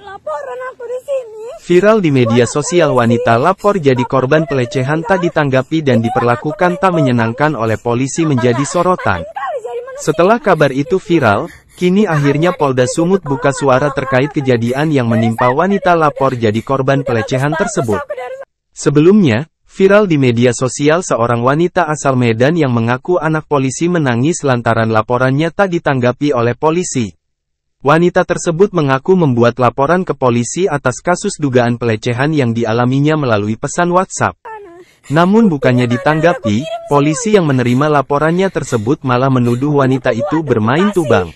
laporan aku di sini. Viral di media sosial wanita lapor jadi korban pelecehan tak ditanggapi dan diperlakukan tak menyenangkan oleh polisi menjadi sorotan. Setelah kabar itu viral, kini akhirnya Polda Sumut buka suara terkait kejadian yang menimpa wanita lapor jadi korban pelecehan tersebut. Sebelumnya, Viral di media sosial seorang wanita asal Medan yang mengaku anak polisi menangis lantaran laporannya tak ditanggapi oleh polisi. Wanita tersebut mengaku membuat laporan ke polisi atas kasus dugaan pelecehan yang dialaminya melalui pesan WhatsApp. Namun bukannya ditanggapi, polisi yang menerima laporannya tersebut malah menuduh wanita itu bermain tubang.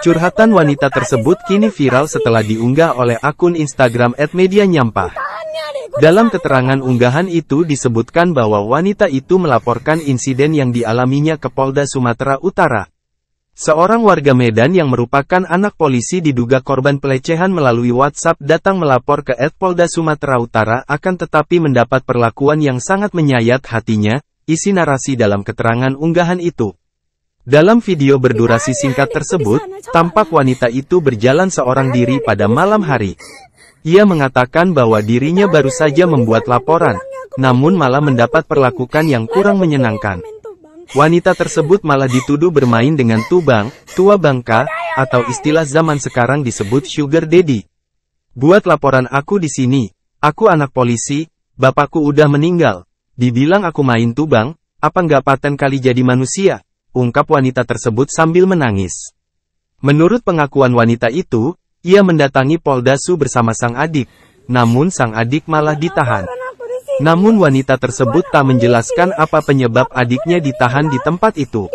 Curhatan wanita tersebut kini viral setelah diunggah oleh akun Instagram @medianyampah. Dalam keterangan unggahan itu disebutkan bahwa wanita itu melaporkan insiden yang dialaminya ke Polda Sumatera Utara. Seorang warga Medan yang merupakan anak polisi diduga korban pelecehan melalui WhatsApp datang melapor ke Ed Polda Sumatera Utara akan tetapi mendapat perlakuan yang sangat menyayat hatinya, isi narasi dalam keterangan unggahan itu. Dalam video berdurasi singkat tersebut, tampak wanita itu berjalan seorang diri pada malam hari. Ia mengatakan bahwa dirinya baru saja membuat laporan, namun malah mendapat perlakukan yang kurang menyenangkan. Wanita tersebut malah dituduh bermain dengan tubang, tua bangka, atau istilah zaman sekarang disebut sugar daddy. Buat laporan aku di sini. Aku anak polisi, bapakku udah meninggal. Dibilang aku main tubang, apa nggak paten kali jadi manusia? Ungkap wanita tersebut sambil menangis. Menurut pengakuan wanita itu, ia mendatangi Polda Su bersama sang adik. Namun sang adik malah ditahan. Namun wanita tersebut tak menjelaskan apa penyebab adiknya ditahan di tempat itu.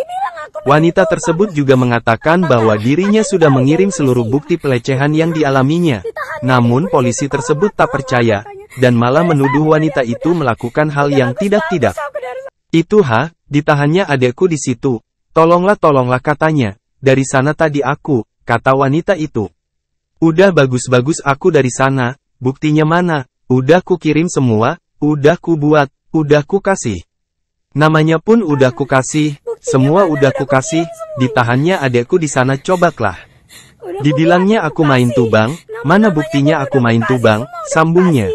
Wanita tersebut juga mengatakan bahwa dirinya sudah mengirim seluruh bukti pelecehan yang dialaminya. Namun polisi tersebut tak percaya, dan malah menuduh wanita itu melakukan hal yang tidak-tidak. Itu ha, ditahannya adekku di situ. Tolonglah tolonglah katanya, dari sana tadi aku, kata wanita itu. Udah bagus-bagus aku dari sana, buktinya mana, udah ku kirim semua, Udah ku buat, udah ku kasih. Namanya pun udah ku kasih, semua udah ku kasih. ditahannya adekku di sana cobaklah. Dibilangnya aku main tubang, mana buktinya aku main tubang, sambungnya.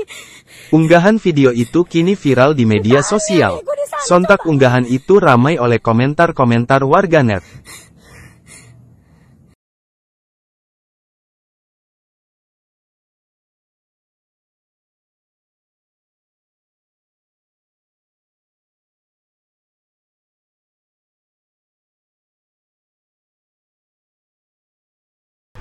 Unggahan video itu kini viral di media sosial. Sontak unggahan itu ramai oleh komentar-komentar warganet.